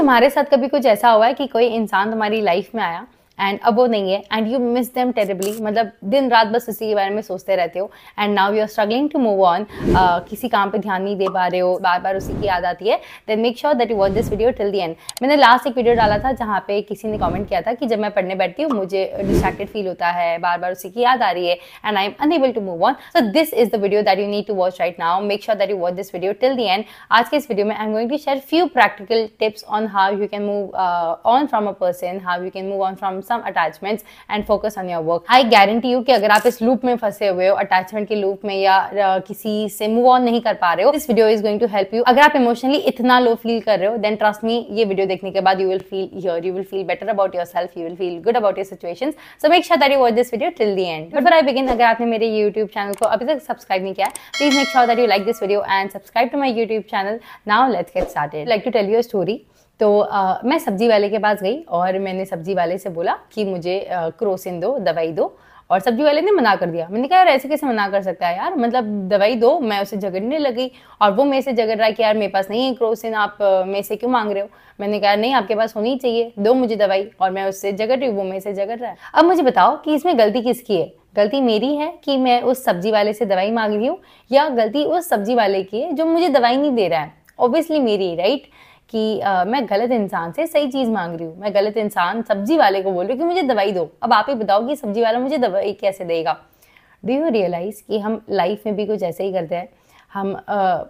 तुम्हारे साथ कभी कुछ ऐसा हुआ है कि कोई इंसान तुम्हारी लाइफ में आया एंड अब वो नहीं है and you miss them terribly मतलब दिन रात बस इसी के बारे में सोचते रहते हो and now you are struggling to move on किसी काम पे ध्यान नहीं दे पा रहे हो बार बार उसी की याद आती है then make sure that you watch this video till the end मैंने लास्ट एक वीडियो डाला था जहाँ पे किसी ने कॉमेंट किया था कि जब मैं पढ़ने बैठती हूँ मुझे डिस्ट्रैक्टेड फील होता है बार बार उसी की याद आ रही है and I am unable to move on so this is the video that you need to watch right now make sure that you watch this video till the end आज के इस वीडियो में I am going to share few practical tips on how you can move on from a person how you can move on from some attachments and focus on your work. I guarantee you कि अगर आप इस loop में फंसे हुए हो attachment के loop में या uh, किसी से मूव ऑन नहीं कर पा रहे हो this video is going to help you अगर आप इमोशनली इतना लो फील कर रहे हो देन ट्रस्ट मी ये वीडियो देखने के बाद you will feel your you will feel better about yourself you will feel good about your situation so make sure that you watch this video till the end but I begin अगर आपने मेरे YouTube channel को अभी तक subscribe नहीं किया please make sure that you like this video and subscribe to my YouTube channel now let's get started like to tell your story तो आ, मैं सब्जी वाले के पास गई और मैंने सब्जी वाले से बोला कि मुझे क्रोसिन दो दवाई दो और सब्जी वाले ने मना कर दिया मैंने कहा यार ऐसे कैसे मना कर सकता है यार मतलब दवाई दो मैं उसे झगड़ने लगी और वो मेरे से झगड़ रहा है कि यार मेरे पास नहीं है क्रोसिन आप मेरे से क्यों मांग रहे हो मैंने कहा नहीं आपके पास होनी चाहिए दो मुझे दवाई और मैं उससे झगड़ रही हूँ वो मेरे से झगड़ रहा है अब मुझे बताओ कि इसमें गलती किसकी है गलती मेरी है कि मैं उस सब्जी वाले से दवाई मांग रही हूँ या गलती उस सब्जी वाले की है जो मुझे दवाई नहीं दे रहा है ऑब्वियसली मेरी राइट right? कि आ, मैं गलत इंसान से सही चीज़ मांग रही हूँ मैं गलत इंसान सब्जी वाले को बोल रही हूँ कि मुझे दवाई दो अब आप ही बताओ कि सब्जी वाला मुझे दवाई कैसे देगा डू यू रियलाइज़ कि हम लाइफ में भी कुछ ऐसे ही करते हैं हम आ,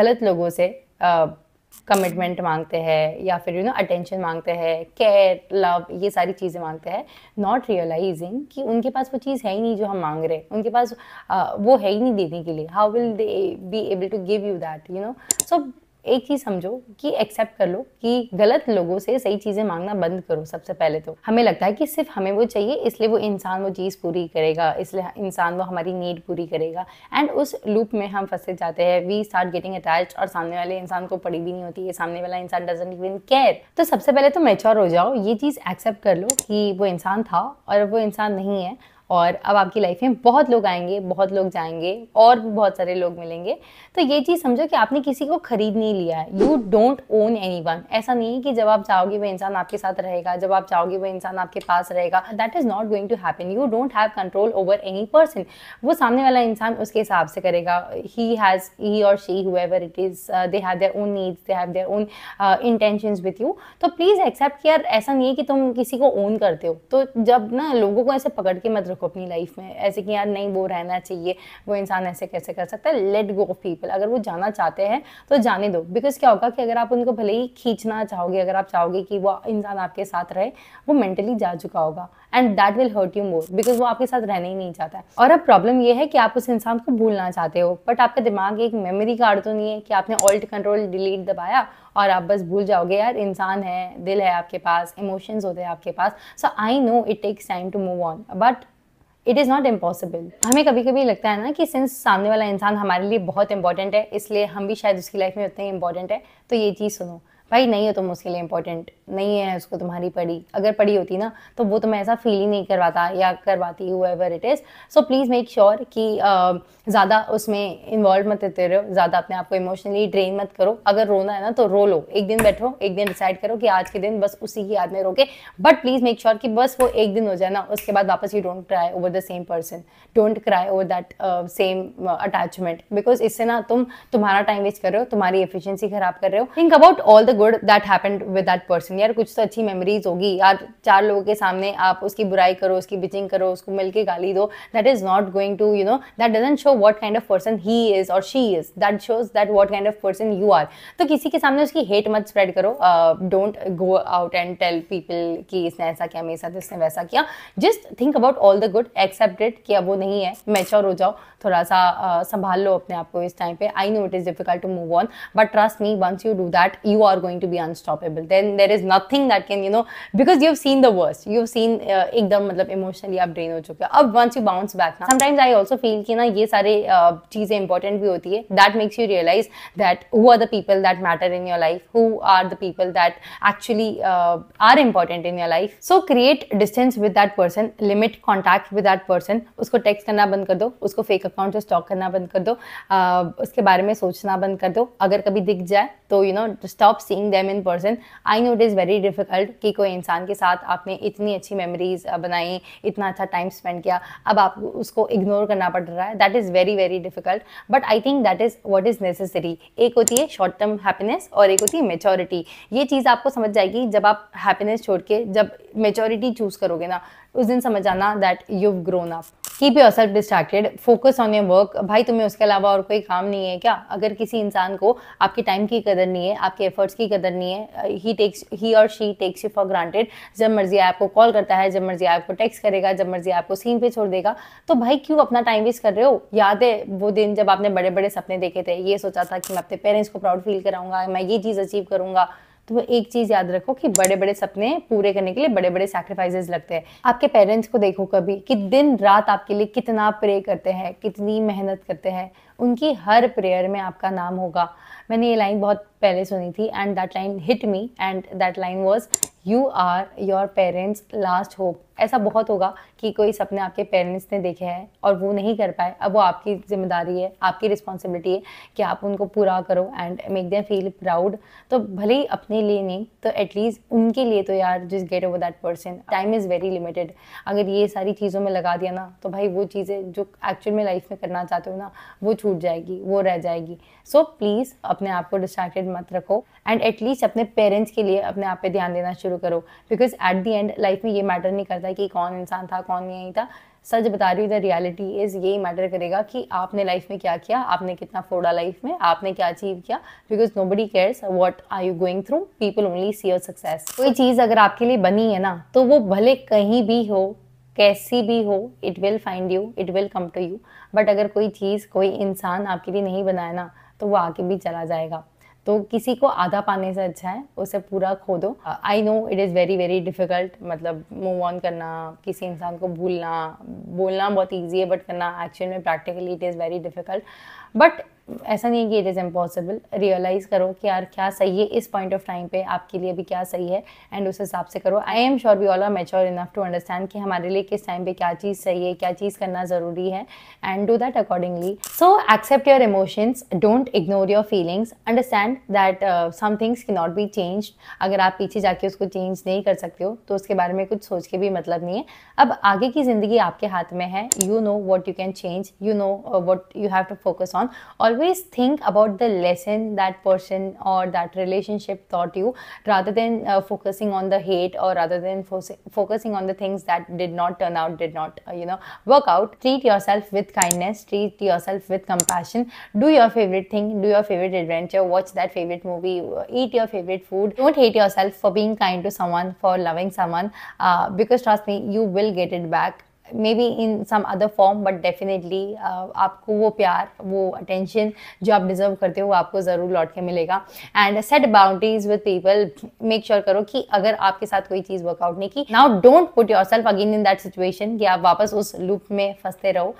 गलत लोगों से कमिटमेंट मांगते हैं या फिर यू नो अटेंशन मांगते हैं केयर लव ये सारी चीज़ें मांगते हैं नॉट रियलाइजिंग कि उनके पास वो चीज़ है ही नहीं जो हम मांग रहे हैं उनके पास आ, वो है ही नहीं देने के लिए how will they be able to give you that you know so एक ही समझो कि एक्सेप्ट कर लो कि गलत लोगों से सही चीज़ें मांगना बंद करो सबसे पहले तो हमें लगता है कि सिर्फ हमें वो चाहिए इसलिए वो इंसान वो चीज़ पूरी करेगा इसलिए इंसान वो हमारी नीड पूरी करेगा एंड उस लूप में हम फंसे जाते हैं वी स्टार्ट गेटिंग अटैच और सामने वाले इंसान को पड़ी भी नहीं होती है सामने वाला इंसान डजेंट इवन केयर तो सबसे पहले तो मेच्योर हो जाओ ये चीज़ एक्सेप्ट कर लो कि वो इंसान था और वो इंसान नहीं है और अब आपकी लाइफ में बहुत लोग आएंगे बहुत लोग जाएंगे और भी बहुत सारे लोग मिलेंगे तो ये चीज़ समझो कि आपने किसी को खरीद नहीं लिया है you don't own anyone ऐसा नहीं है कि जब आप चाहोगे वह इंसान आपके साथ रहेगा जब आप चाहोगे वह इंसान आपके पास रहेगा that is not going to happen you don't have control over any person वो सामने वाला इंसान उसके हिसाब से करेगा ही has he or she who it is they have their own needs they have their own intention with you तो please accept कि यार ऐसा नहीं है कि तुम किसी को ओन करते हो तो जब ना लोगों को ऐसे पकड़ के मत रखो को अपनी लाइफ में ऐसे कि यार नहीं वो रहना चाहिए वो इंसान ऐसे कैसे कर सकता है लेट गो ऑफ पीपल अगर वो जाना चाहते हैं तो जाने दो बिकॉज क्या होगा कि अगर आप उनको भले ही खींचना चाहोगे अगर आप चाहोगे कि वो इंसान आपके साथ रहे वो मेंटली जा चुका होगा and that will hurt you more because वो आपके साथ रहना ही नहीं चाहता है और अब प्रॉब्लम ये है कि आप उस इंसान को भूलना चाहते हो बट आपका दिमाग एक मेमोरी कार्ड तो नहीं है कि आपने ऑल्ट कंट्रोल डिलीट दबाया और आप बस भूल जाओगे यार इंसान है दिल है आपके पास इमोशंस होते हैं आपके पास so I know it takes time to move on but it is not impossible हमें कभी कभी लगता है ना कि सिंस सामने वाला इंसान हमारे लिए बहुत इंपॉर्टेंट है इसलिए हम भी शायद उसकी लाइफ में उतने इंपॉर्टेंट है तो ये चीज़ सुनो भाई नहीं हो तुम तो उसके लिए इंपॉर्टेंट नहीं है उसको तुम्हारी पड़ी अगर पड़ी होती ना तो वो तुम्हें ऐसा फील ही नहीं करवाता या करवाती हुआ ever it is so please make sure कि ज़्यादा उसमें इन्वॉल्व मत होते रहो ज़्यादा अपने आप को इमोशनली ड्रेन मत करो अगर रोना है ना तो रो लो एक दिन बैठो एक दिन डिसाइड करो कि आज के दिन बस उसी की याद में रोके बट प्लीज़ मेक श्योर कि बस वो एक दिन हो जाए ना उसके बाद वापस you don't cry over the same person don't cry over that same attachment because इससे ना तुम तुम्हारा टाइम वेस्ट कर रहे हो तुम्हारी एफिशिएंसी खराब कर रहे हो think about all the good that happened with that person person यार कुछ तो अच्छी मेमोरीज होगी यार चार लोगों के सामने आप उसकी बुराई करो उसकी बिचिंग करो उसको मिल के गाली दो that is not going to you know that doesn't show what kind of person he is or she is that shows that what kind of person you are तो किसी के सामने उसकी हेट मत स्प्रेड करो don't go out and tell people कि इसने ऐसा किया मेरे साथ इसने वैसा किया just think about all the good accepted कि अब वो नहीं है मैच्योर हो जाओ थोड़ा सा uh, संभाल लो अपने आप को इस टाइम पे I know it is difficult to move on but trust me once you do that you are going to be unstoppable then there is nothing that can you know because you have seen the worst you have seen एकदम मतलब emotionally आप drain हो चुके हैं अब once you bounce back ना sometimes I also feel कि ना ये सारे uh, चीज़ें इंपॉर्टेंट भी होती है that makes you realise that who are the people that matter in your life who are the people that actually are important in your life so create distance with that person limit contact with that person उसको text करना बंद कर दो उसको fake account से stock करना बंद कर दो uh, उसके बारे में सोचना बंद कर दो अगर कभी दिख जाए तो you know stop seeing them in person I know it is is very difficult कि कोई इंसान के साथ आपने इतनी अच्छी मेमोरीज बनाई इतना अच्छा टाइम स्पेंड किया अब आप उसको इग्नोर करना पड़ रहा है that is very very difficult but I think that is what is necessary एक होती है शॉर्ट टर्म हैप्पीनेस और एक होती है मेचोरिटी ये चीज़ आपको समझ जाएगी जब आप हैप्पीनेस छोड़ के जब मेचोरिटी चूज़ करोगे ना उस दिन समझ आना that you grown up keep yourself distracted focus on your work भाई तुम्हें उसके अलावा और कोई काम नहीं है क्या अगर किसी इंसान को आपके टाइम की कदर नहीं है आपके एफर्ट्स की कदर नहीं है ही texts he or she texts you for granted जब मर्जी आपको कॉल करता है जब मर्जी आपको टेक्स करेगा जब मर्जी आपको सीन पे छोड़ देगा तो भाई क्यों अपना टाइम वेस्ट कर रहे हो याद है वो दिन जब आपने बड़े बड़े सपने देखे थे ये सोचा था कि मैं अपने पेरेंट्स को प्राउड फील कराऊंगा मैं ये चीज़ अचीव करूँगा तो वो एक चीज़ याद रखो कि बड़े बड़े सपने पूरे करने के लिए बड़े बड़े सैक्रिफाइसेस लगते हैं आपके पेरेंट्स को देखो कभी कि दिन रात आपके लिए कितना प्रे करते हैं कितनी मेहनत करते हैं उनकी हर प्रेयर में आपका नाम होगा मैंने ये लाइन बहुत पहले सुनी थी and that line hit me and that line was you are your parents last hope ऐसा बहुत होगा कि कोई सपने आपके पेरेंट्स ने देखे हैं और वो नहीं कर पाए अब वो आपकी जिम्मेदारी है आपकी रिस्पॉन्सिबिलिटी है कि आप उनको पूरा करो and make them feel proud तो भले ही अपने लिए नहीं तो एटलीस्ट उनके लिए तो यार जिस get over that person time is very limited अगर ये सारी चीज़ों में लगा दिया ना तो भाई वो चीज़ें जो एक्चुअल में लाइफ में करना चाहते हो ना वो छूट जाएगी वो रह जाएगी सो so, प्लीज़ अपने आप को डिस्ट्रैक्टेड मत रखो एंड एटलीस्ट अपने पेरेंट्स के लिए अपने आप पे ध्यान देना शुरू करो because at the end life में ये मैटर नहीं करता कि कौन इंसान था कौन नहीं था सच बता रही हूँ द रियलिटी इज़ यही मैटर करेगा कि आपने लाइफ में क्या किया आपने कितना फोड़ा लाइफ में आपने क्या अचीव किया because nobody cares what are you going through people only see your success कोई चीज़ अगर आपके लिए बनी है ना तो वो भले कहीं भी हो कैसी भी हो it will find you it will come to you but अगर कोई चीज़ कोई इंसान आपके लिए नहीं बनाए ना तो वो आके भी चला जाएगा तो किसी को आधा पाने से अच्छा है उसे पूरा खो दो I know it is very very difficult मतलब मूव ऑन करना किसी इंसान को भूलना बोलना बहुत ईजी है बट करना एक्चुअल में practically it is very difficult but ऐसा नहीं है कि इट इज़ इम्पॉसिबल रियलाइज़ करो कि यार क्या सही है इस पॉइंट ऑफ टाइम पे आपके लिए भी क्या सही है एंड उस हिसाब से करो I am sure we all are mature enough to understand कि हमारे लिए किस टाइम पे क्या चीज़ सही है क्या चीज़ करना ज़रूरी है and do that accordingly so accept your emotions don't ignore your feelings understand that some things के नॉट बी चेंज अगर आप पीछे जाके उसको चेंज नहीं कर सकते हो तो उसके बारे में कुछ सोच के भी मतलब नहीं है अब आगे की ज़िंदगी आपके हाथ में है you know what you can change you know what you have to focus on और always think about the lesson that person or that relationship taught you rather than uh, focusing on the hate or rather than fo- focusing on the things that did not turn out, did not, uh, you know, work out. Treat yourself with kindness, treat yourself with compassion. Do your favorite thing, do your favorite adventure, watch that favorite movie, eat your favorite food. Don't hate yourself for being kind to someone, for loving someone, uh, because trust me, you will get it back maybe in some other form but definitely आपको वो प्यार वो attention जो आप deserve करते हो वो आपको ज़रूर लौट के मिलेगा and set boundaries with people make sure करो कि अगर आपके साथ कोई चीज़ वर्कआउट नहीं की now don't put yourself again in that situation कि आप वापस उस लूप में फंसते रहो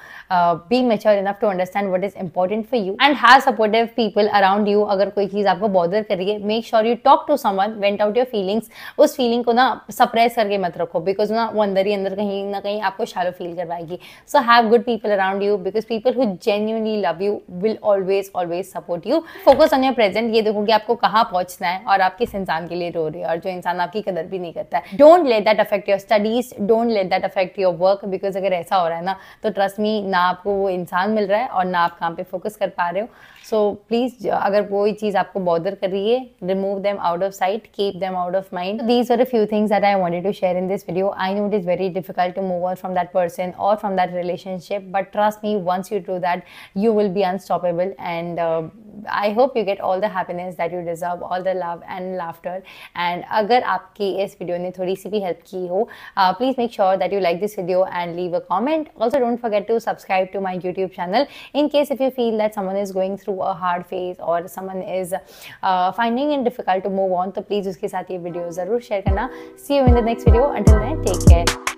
be mature enough to understand what is important for you and have supportive people around you अगर कोई चीज़ आपको बॉदर करिए make sure you talk to someone vent out your feelings उस फीलिंग को ना सप्रेस करके मत रखो बिकॉज ना वो अंदर ही अंदर कहीं ना कहीं आपको shallow फील करवाएगी so have good people around you because people who genuinely love you will always always support you focus on your present ये देखो कि आपको कहाँ पहुंचना है और आप किस इंसान के लिए रो रहे हो और जो इंसान आपकी कदर भी नहीं करता है don't let that affect your studies don't let that affect your work because अगर ऐसा हो रहा है ना तो ट्रस्ट मी ना आपको वो इंसान मिल रहा है और ना आप काम पे फोकस कर पा रहे हो सो प्लीज़ अगर कोई चीज़ आपको बॉदर कर रही है remove them out of sight keep them out of mind these are a few things that I wanted to share in this video I know it is very difficult to move on from that person or from that relationship. But trust me, once you do that, you will be unstoppable. And uh, I hope you get all the happiness that you deserve, all the love and laughter. And agar aapki is video ne thodi si bhi help ki ho, uh, please make sure that you like this video and leave a comment. Also, don't forget to subscribe to my YouTube channel in case if you feel that someone is going through a hard phase or someone is uh, finding it difficult to move on. So please, uske saath ye video zarur share karna. See you in the next video. Until then, take care.